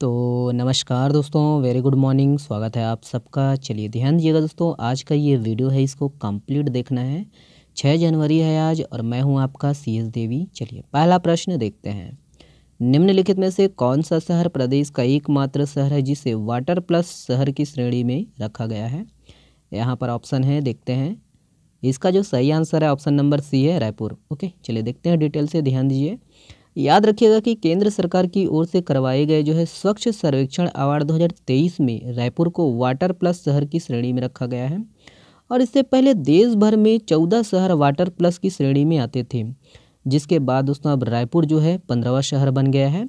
तो नमस्कार दोस्तों वेरी गुड मॉर्निंग स्वागत है आप सबका चलिए ध्यान दीजिएगा दोस्तों आज का ये वीडियो है इसको कंप्लीट देखना है छः जनवरी है आज और मैं हूँ आपका सी एस देवी चलिए पहला प्रश्न देखते हैं निम्नलिखित में से कौन सा शहर प्रदेश का एकमात्र शहर है जिसे वाटर प्लस शहर की श्रेणी में रखा गया है यहाँ पर ऑप्शन है देखते हैं इसका जो सही आंसर है ऑप्शन नंबर सी है रायपुर ओके चलिए देखते हैं डिटेल से ध्यान दीजिए याद रखिएगा कि केंद्र सरकार की ओर से करवाए गए जो है स्वच्छ सर्वेक्षण अवार्ड 2023 में रायपुर को वाटर प्लस शहर की श्रेणी में रखा गया है और इससे पहले देश भर में चौदह शहर वाटर प्लस की श्रेणी में आते थे जिसके बाद दोस्तों अब रायपुर जो है पंद्रहवा शहर बन गया है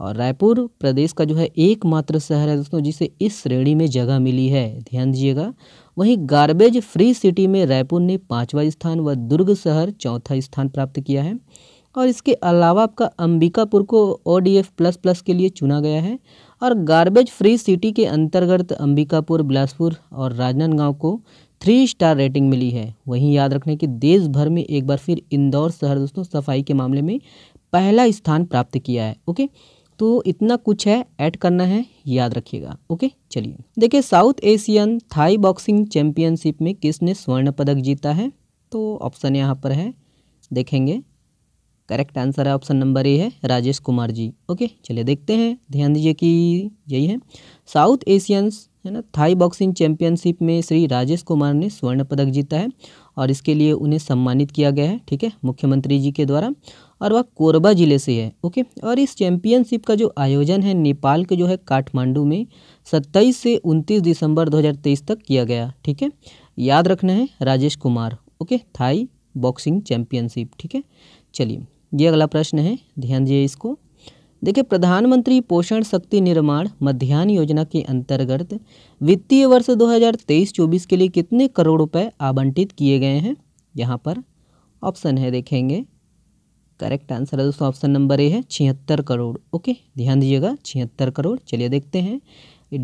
और रायपुर प्रदेश का जो है एकमात्र शहर है दोस्तों जिसे इस श्रेणी में जगह मिली है ध्यान दीजिएगा वहीं गार्बेज फ्री सिटी में रायपुर ने पाँचवा स्थान व दुर्ग शहर चौथा स्थान प्राप्त किया है और इसके अलावा आपका अंबिकापुर को O D F plus plus के लिए चुना गया है और गार्बेज फ्री सिटी के अंतर्गत अंबिकापुर बिलासपुर और राजनांदगांव को थ्री स्टार रेटिंग मिली है वहीं याद रखने कि देश भर में एक बार फिर इंदौर शहर दोस्तों सफाई के मामले में पहला स्थान प्राप्त किया है ओके तो इतना कुछ है ऐड करना है याद रखिएगा ओके चलिए देखिए South Asian Thai boxing championship में किसने स्वर्ण पदक जीता है तो ऑप्शन यहाँ पर है देखेंगे करेक्ट आंसर है ऑप्शन नंबर ए है राजेश कुमार जी ओके चलिए देखते हैं ध्यान दीजिए कि यही है साउथ एशियंस है ना थाई बॉक्सिंग चैंपियनशिप में श्री राजेश कुमार ने स्वर्ण पदक जीता है और इसके लिए उन्हें सम्मानित किया गया है ठीक है मुख्यमंत्री जी के द्वारा और वह कोरबा ज़िले से है ओके और इस चैंपियनशिप का जो आयोजन है नेपाल के जो है काठमांडू में 27 से 29 दिसंबर 2023 तक किया गया ठीक है याद रखना है Rajesh Kumar okay Thai boxing championship ठीक है चलिए ये अगला प्रश्न है ध्यान दिए इसको देखिए प्रधानमंत्री पोषण शक्ति निर्माण मध्यान्ह योजना के अंतर्गत वित्तीय वर्ष 2023-24 के लिए कितने करोड़ रुपए आवंटित किए गए हैं यहाँ पर ऑप्शन है देखेंगे करेक्ट आंसर है दोस्तों ऑप्शन नंबर ए है छिहत्तर करोड़ ओके ध्यान दीजिएगा छिहत्तर करोड़ चलिए देखते हैं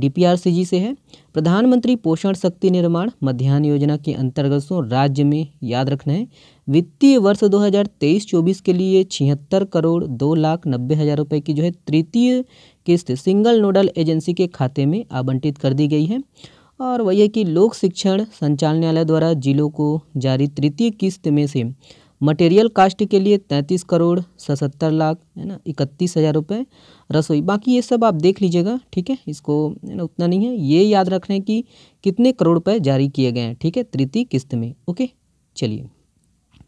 डी से है प्रधानमंत्री पोषण शक्ति निर्माण मध्यान्ह योजना के अंतर्गत सो राज्य में याद रखना है वित्तीय वर्ष 2023-24 के लिए छिहत्तर करोड़ दो लाख नब्बे हज़ार रुपये की जो है तृतीय किस्त सिंगल नोडल एजेंसी के खाते में आवंटित कर दी गई है और वही है कि लोक शिक्षण संचालनालय द्वारा जिलों को जारी तृतीय किस्त में से मटेरियल कास्ट के लिए तैंतीस करोड़ सतहत्तर लाख है ना इकतीस हज़ार रुपये रसोई बाकी ये सब आप देख लीजिएगा ठीक है इसको है ना उतना नहीं है ये याद रहे हैं कि कितने करोड़ रुपये जारी किए गए हैं ठीक है तृतीय किस्त में ओके चलिए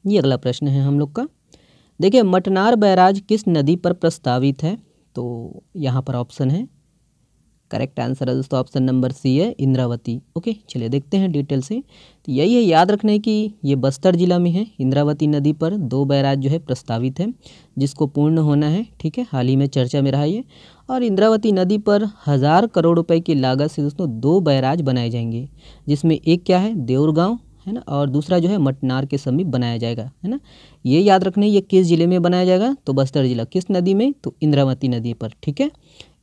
ये अगला प्रश्न है हम लोग का देखिए मटनार बैराज किस नदी पर प्रस्तावित है तो यहाँ पर ऑप्शन है करेक्ट आंसर है दोस्तों ऑप्शन नंबर सी है इंद्रावती ओके चलिए देखते हैं डिटेल से तो यही है याद रखना है कि ये बस्तर जिला में है इंद्रावती नदी पर दो बैराज जो है प्रस्तावित है जिसको पूर्ण होना है ठीक है हाल ही में चर्चा में रहा ये और इंद्रावती नदी पर हज़ार करोड़ रुपए की लागत से दोस्तों दो बैराज बनाए जाएंगे जिसमें एक क्या है देवरगाँव है ना और दूसरा जो है मटनार के समीप बनाया जाएगा है ना ये याद रखना ये किस ज़िले में बनाया जाएगा तो बस्तर ज़िला किस नदी में तो इंद्रावती नदी पर ठीक है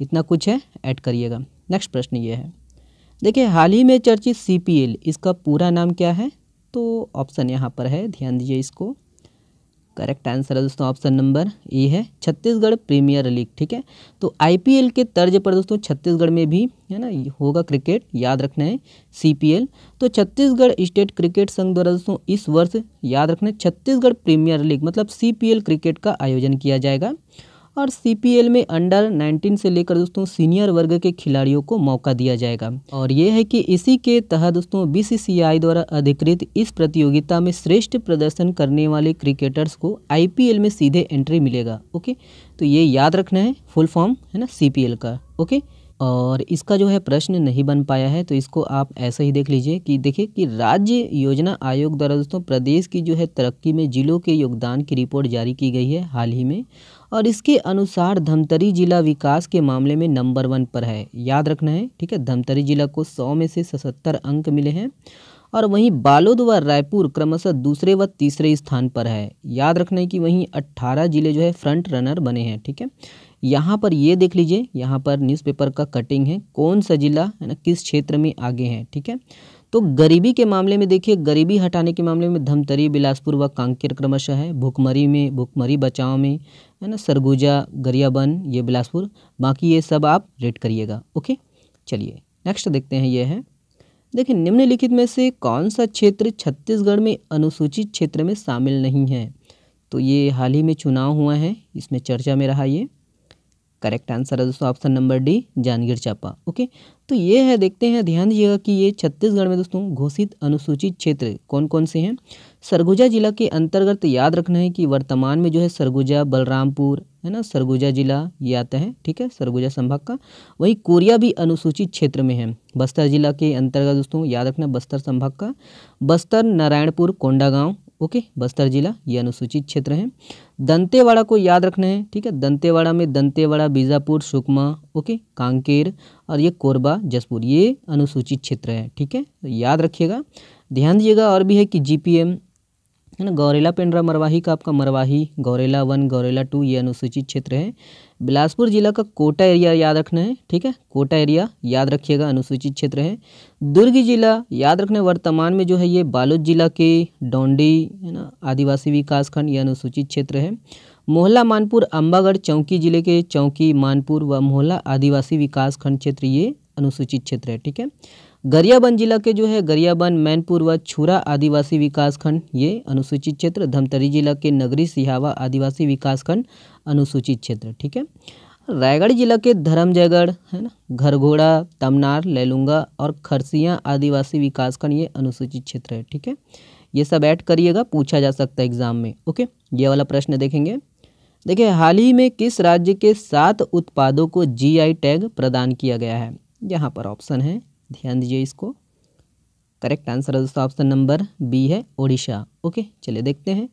इतना कुछ है ऐड करिएगा नेक्स्ट प्रश्न ये है देखिए हाल ही में चर्चित सी इसका पूरा नाम क्या है तो ऑप्शन यहाँ पर है ध्यान दीजिए इसको करेक्ट आंसर है दोस्तों ऑप्शन नंबर ए है छत्तीसगढ़ प्रीमियर लीग ठीक है तो आईपीएल के तर्ज पर दोस्तों छत्तीसगढ़ में भी है ना होगा क्रिकेट याद रखना है सीपीएल तो छत्तीसगढ़ स्टेट क्रिकेट संघ द्वारा दोस्तों इस वर्ष याद रखना है छत्तीसगढ़ प्रीमियर लीग मतलब सीपीएल क्रिकेट का आयोजन किया जाएगा और सीपीएल में अंडर 19 से लेकर दोस्तों सीनियर वर्ग के खिलाड़ियों को मौका दिया जाएगा और ये है कि इसी के तहत दोस्तों बी द्वारा अधिकृत इस प्रतियोगिता में श्रेष्ठ प्रदर्शन करने वाले क्रिकेटर्स को आई में सीधे एंट्री मिलेगा ओके तो ये याद रखना है फुल फॉर्म है ना सीपीएल का ओके और इसका जो है प्रश्न नहीं बन पाया है तो इसको आप ऐसा ही देख लीजिए कि देखिए कि राज्य योजना आयोग द्वारा दोस्तों प्रदेश की जो है तरक्की में जिलों के योगदान की रिपोर्ट जारी की गई है हाल ही में और इसके अनुसार धमतरी जिला विकास के मामले में नंबर वन पर है याद रखना है ठीक है धमतरी जिला को सौ में से सतहत्तर अंक मिले हैं और वहीं बालोद व रायपुर क्रमशः दूसरे व तीसरे स्थान पर है याद रखना है कि वहीं 18 जिले जो है फ्रंट रनर बने हैं ठीक है यहाँ पर ये देख लीजिए यहाँ पर न्यूज़पेपर का कटिंग है कौन सा जिला है ना किस क्षेत्र में आगे हैं ठीक है तो गरीबी के मामले में देखिए गरीबी हटाने के मामले में धमतरी बिलासपुर व कांकेर क्रमशः है भूखमरी में भूखमरी बचाव में है ना सरगुजा गरियाबंद ये बिलासपुर बाकी ये सब आप रेट करिएगा ओके चलिए नेक्स्ट देखते हैं ये है देखिए निम्नलिखित में से कौन सा क्षेत्र छत्तीसगढ़ में अनुसूचित क्षेत्र में शामिल नहीं है तो ये हाल ही में चुनाव हुआ है इसमें चर्चा में रहा ये करेक्ट आंसर है दोस्तों option number D Janjgir Champa okay तो ये है देखते हैं ध्यान दीजिएगा कि ये छत्तीसगढ़ में दोस्तों घोषित अनुसूचित क्षेत्र कौन कौन से हैं सरगुजा जिला के अंतर्गत याद रखना है कि वर्तमान में जो है सरगुजा बलरामपुर है ना सरगुजा जिला ये आता है ठीक है सरगुजा संभाग का वहीं कोरिया भी अनुसूचित क्षेत्र में है बस्तर जिला के अंतर्गत दोस्तों याद रखना बस्तर संभाग का बस्तर नारायणपुर कोंडागांव ओके बस्तर जिला ये अनुसूचित क्षेत्र है दंतेवाड़ा को याद रखना है ठीक है दंतेवाड़ा में दंतेवाड़ा बीजापुर सुकमा ओके कांकेर और ये कोरबा जसपुर ये अनुसूचित क्षेत्र है ठीक है याद रखिएगा ध्यान दीजिएगा और भी है कि जीपीएम है ना गौरेला पेंड्रा मरवाही का आपका मरवाही गौरेला वन गौरेला टू ये अनुसूचित क्षेत्र है बिलासपुर जिला का कोटा एरिया याद रखना है ठीक है कोटा एरिया याद रखिएगा अनुसूचित क्षेत्र है दुर्ग जिला याद रखना वर्तमान में जो है ये बालोद जिला के डोंडी है ना आदिवासी विकास खंड ये अनुसूचित क्षेत्र है मोहल्ला मानपुर अम्बागढ़ चौकी जिले के चौकी मानपुर व मोहल्ला आदिवासी विकास खंड क्षेत्र ये अनुसूचित क्षेत्र है ठीक है गरियाबंद जिला के जो है गरियाबंद मैनपुर व छुरा आदिवासी विकास खंड ये अनुसूचित क्षेत्र धमतरी जिला के नगरी सिहावा आदिवासी विकास खंड अनुसूचित क्षेत्र ठीक है रायगढ़ जिला के धर्मजयगढ़ है ना घरघोड़ा तमनार लेलुंगा और खरसिया आदिवासी विकास खंड ये अनुसूचित क्षेत्र है ठीक है ये सब ऐड करिएगा पूछा जा सकता है एग्जाम में ओके ये वाला प्रश्न देखेंगे देखिए हाल ही में किस राज्य के सात उत्पादों को जीआई टैग प्रदान किया गया है यहाँ पर ऑप्शन है ध्यान दीजिए इसको करेक्ट आंसर है दोस्तों ऑप्शन नंबर बी है ओडिशा ओके चलिए देखते हैं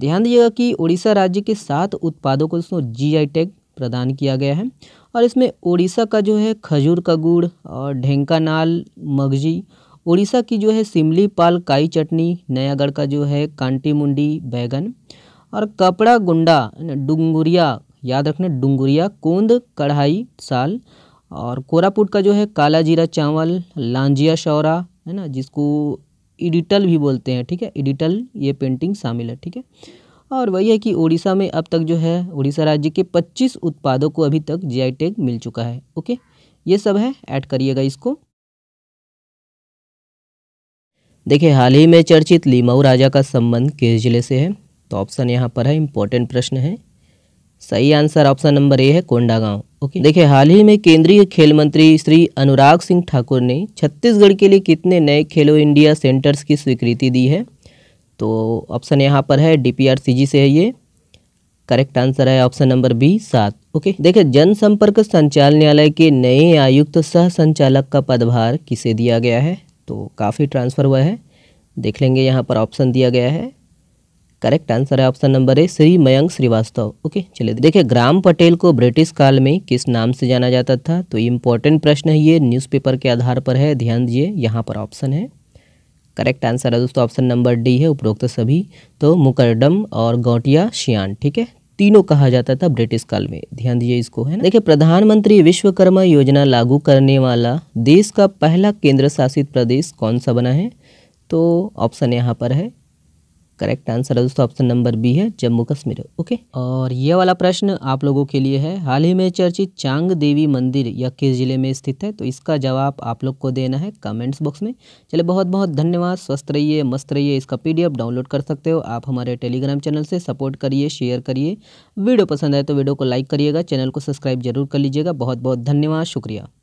ध्यान दीजिएगा कि ओडिशा राज्य के सात उत्पादों को दोस्तों जीआई टैग प्रदान किया गया है और इसमें ओडिशा का जो है खजूर का गुड़ और ढेंका नाल मगजी ओडिशा की जो है सिमली पाल काई चटनी नयागढ़ का जो है कांटी मुंडी बैगन और कपड़ा गुंडा डुंगुरिया याद रखना डुंगुरिया कोंद कढ़ाई साल और कोरापुट का जो है काला जीरा चावल लांजिया शौरा है ना जिसको इडिटल भी बोलते हैं ठीक है इडिटल ये पेंटिंग शामिल है ठीक है और वही है कि उड़ीसा में अब तक जो है उड़ीसा राज्य के 25 उत्पादों को अभी तक जीआई टैग मिल चुका है ओके ये सब है ऐड करिएगा इसको देखिए हाल ही में चर्चित लीमाऊ राजा का संबंध किस जिले से है तो ऑप्शन यहाँ पर है इम्पोर्टेंट प्रश्न है सही आंसर ऑप्शन नंबर ए है कोंडागांव ओके देखिए हाल ही में केंद्रीय खेल मंत्री श्री अनुराग सिंह ठाकुर ने छत्तीसगढ़ के लिए कितने नए खेलो इंडिया सेंटर्स की स्वीकृति दी है तो ऑप्शन यहाँ पर है डीपीआरसीजी से है ये करेक्ट आंसर है ऑप्शन नंबर बी सात ओके देखिए जनसंपर्क संचालनालय के नए आयुक्त सह संचालक का पदभार किसे दिया गया है तो काफ़ी ट्रांसफ़र हुआ है देख लेंगे यहाँ पर ऑप्शन दिया गया है करेक्ट आंसर है option number A Shri Mayank Srivastava okay चलिए देखिए ग्राम पटेल को ब्रिटिश काल में किस नाम से जाना जाता था तो इम्पोर्टेंट प्रश्न है ये न्यूज़पेपर के आधार पर है ध्यान दिए यहाँ पर ऑप्शन है करेक्ट आंसर है दोस्तों ऑप्शन नंबर डी है उपरोक्त सभी तो मुकरडम और गौटिया शियान ठीक है तीनों कहा जाता था ब्रिटिश काल में ध्यान दीजिए इसको है ना देखिए प्रधानमंत्री विश्वकर्मा योजना लागू करने वाला देश का पहला केंद्र शासित प्रदेश कौन सा बना है तो ऑप्शन यहाँ पर है करेक्ट आंसर है दोस्तों ऑप्शन नंबर बी है जम्मू कश्मीर ओके और ये वाला प्रश्न आप लोगों के लिए है हाल ही में चर्चित चांग देवी मंदिर यह किस जिले में स्थित है तो इसका जवाब आप लोग को देना है कमेंट्स बॉक्स में चलिए बहुत बहुत धन्यवाद स्वस्थ रहिए मस्त रहिए इसका पी डाउनलोड कर सकते हो आप हमारे टेलीग्राम चैनल से सपोर्ट करिए शेयर करिए वीडियो पसंद आए तो वीडियो को लाइक करिएगा चैनल को सब्सक्राइब जरूर कर लीजिएगा बहुत बहुत धन्यवाद शुक्रिया